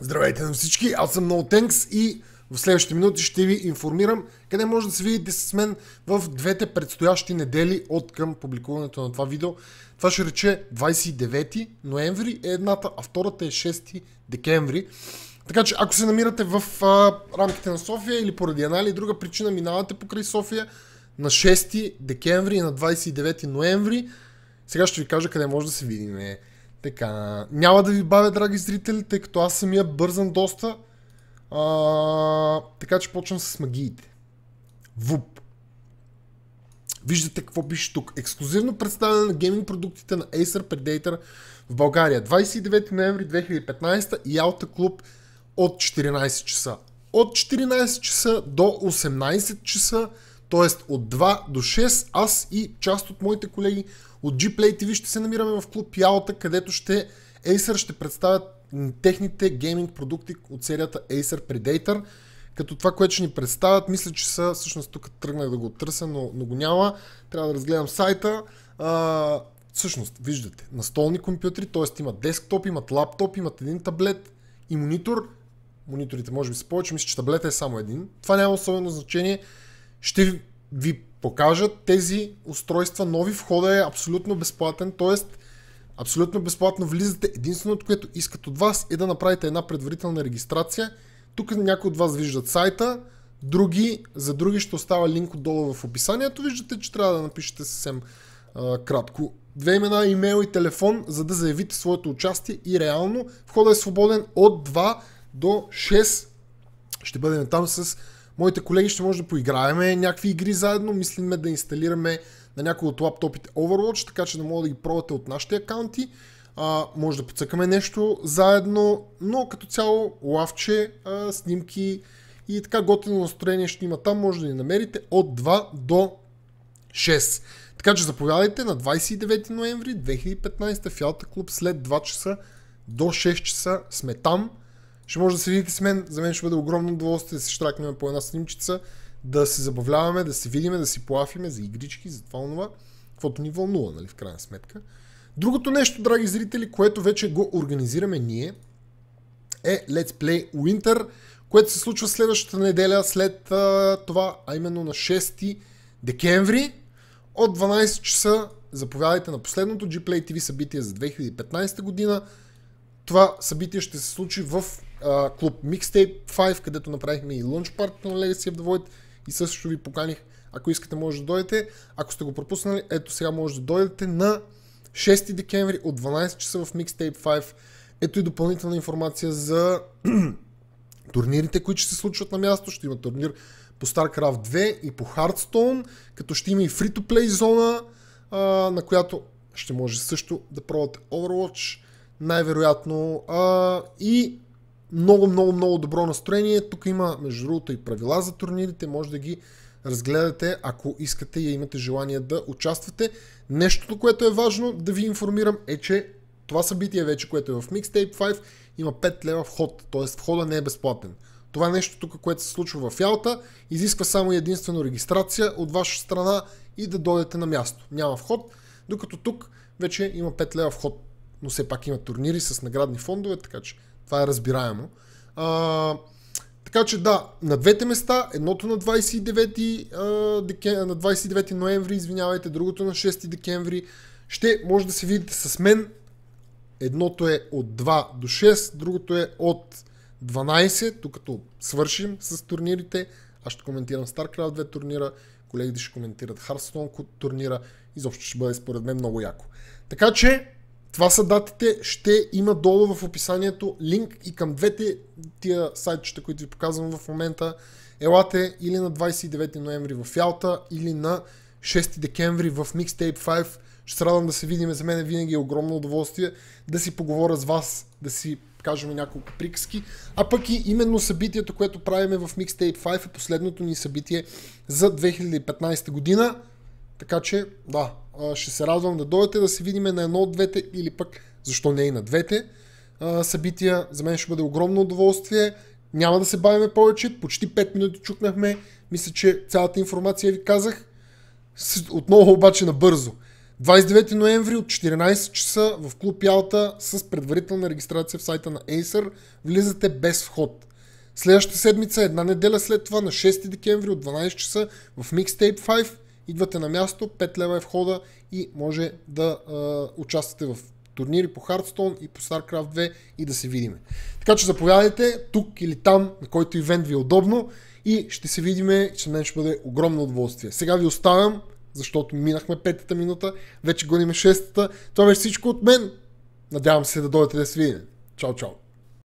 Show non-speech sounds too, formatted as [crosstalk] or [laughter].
Здравейте на всички, аз съм NoTanks и в следващите минути ще ви информирам къде може да се видите с мен в двете предстоящи недели от към публикуването на това видео. Това ще рече 29 ноември е едната, а втората е 6 декември. Така че ако се намирате в а, рамките на София или поради една или друга причина минавате покрай София на 6 декември и на 29 ноември, сега ще ви кажа къде може да се видим. Така, няма да ви бавя, драги зрители, тъй като аз самия бързам доста. А, така че почвам с магиите. Вуп. Виждате какво пише тук. Ексклюзивно представяне на гейминг продуктите на Acer Predator в България. 29 ноември 2015 и Алта клуб от 14 часа. От 14 часа до 18 часа т.е. от 2 до 6 аз и част от моите колеги от Gplay TV ще се намираме в клуб Ялта, където ще Acer ще представят техните гейминг продукти от серията Acer Predator. Като това, което ще ни представят, мисля, че са, всъщност тук тръгнах да го търся, но, но го няма. Трябва да разгледам сайта. А, всъщност, виждате, настолни компютри, т.е. имат десктоп, имат лаптоп, имат един таблет и монитор. Мониторите може би са повече, мисля, че таблета е само един. Това няма особено значение ще ви покажат тези устройства нови. Входа е абсолютно безплатен, т.е. абсолютно безплатно влизате. Единственото, което искат от вас е да направите една предварителна регистрация. Тук някои от вас виждат сайта, други, за други ще остава линк отдолу в описанието. Виждате, че трябва да напишете съвсем а, кратко две имена, имейл и телефон, за да заявите своето участие и реално входа е свободен от 2 до 6. Ще бъдем там с моите колеги ще може да поиграеме някакви игри заедно, мислиме да инсталираме на някои от лаптопите Overwatch, така че да мога да ги пробвате от нашите акаунти. А, може да подсъкаме нещо заедно, но като цяло лавче, а, снимки и така готино настроение ще има там, може да ни намерите от 2 до 6. Така че заповядайте на 29 ноември 2015 в Ялта клуб след 2 часа до 6 часа сме там. Ще може да се видите с мен. За мен ще бъде огромно удоволствие да се штракнем по една снимчица, да се забавляваме, да се видиме, да си плафиме за игрички, за това онова, каквото ни вълнува, нали, в крайна сметка. Другото нещо, драги зрители, което вече го организираме ние, е Let's Play Winter, което се случва следващата неделя след а, това, а именно на 6 декември от 12 часа. Заповядайте на последното Gplay TV събитие за 2015 година това събитие ще се случи в а, клуб Mixtape 5, където направихме и лънч парт на Legacy of the Void и също ви поканих, ако искате може да дойдете. Ако сте го пропуснали, ето сега може да дойдете на 6 декември от 12 часа в Mixtape 5. Ето и допълнителна информация за [clears throat] турнирите, които ще се случват на място. Ще има турнир по StarCraft 2 и по Hearthstone, като ще има и free-to-play зона, а, на която ще може също да пробвате Overwatch, най-вероятно. А, и много, много, много добро настроение. Тук има, между другото, и правила за турнирите. Може да ги разгледате, ако искате и имате желание да участвате. Нещото, което е важно да ви информирам е, че това събитие вече, което е в Mixtape 5, има 5 лева вход, т.е. входа не е безплатен. Това е нещо тук, което се случва в Ялта, изисква само единствено регистрация от ваша страна и да дойдете на място. Няма вход, докато тук вече има 5 лева вход но все пак има турнири с наградни фондове, така че това е разбираемо. А, така че да, на двете места, едното на 29, деке, на 29 ноември, извинявайте, другото на 6 декември, ще може да се видите с мен. Едното е от 2 до 6, другото е от 12, докато свършим с турнирите. Аз ще коментирам StarCraft 2 турнира, колегите ще коментират Hearthstone турнира. Изобщо ще бъде според мен много яко. Така че това са датите. Ще има долу в описанието линк и към двете тия сайтчета, които ви показвам в момента. Елате или на 29 ноември в Ялта, или на 6 декември в Mixtape 5. Ще се радвам да се видим. За мен винаги е огромно удоволствие да си поговоря с вас, да си кажем няколко приказки. А пък и именно събитието, което правиме в Mixtape 5 е последното ни събитие за 2015 година. Така че, да, ще се радвам да дойдете да се видим на едно от двете или пък защо не и на двете събития. За мен ще бъде огромно удоволствие. Няма да се бавиме повече. Почти 5 минути чукнахме. Мисля, че цялата информация ви казах. Отново обаче набързо. 29 ноември от 14 часа в клуб Ялта с предварителна регистрация в сайта на Acer. Влизате без вход. Следващата седмица, една неделя след това, на 6 декември от 12 часа в Mixtape 5 Идвате на място, 5 лева е входа и може да а, участвате в турнири по Хардстоун и по StarCraft 2 и да се видиме. Така че заповядайте тук или там, на който ивент ви е удобно и ще се видиме, че мен ще бъде огромно удоволствие. Сега ви оставям, защото минахме петата минута, вече гониме шестата. Това беше всичко от мен. Надявам се да дойдете да се видим. Чао, чао!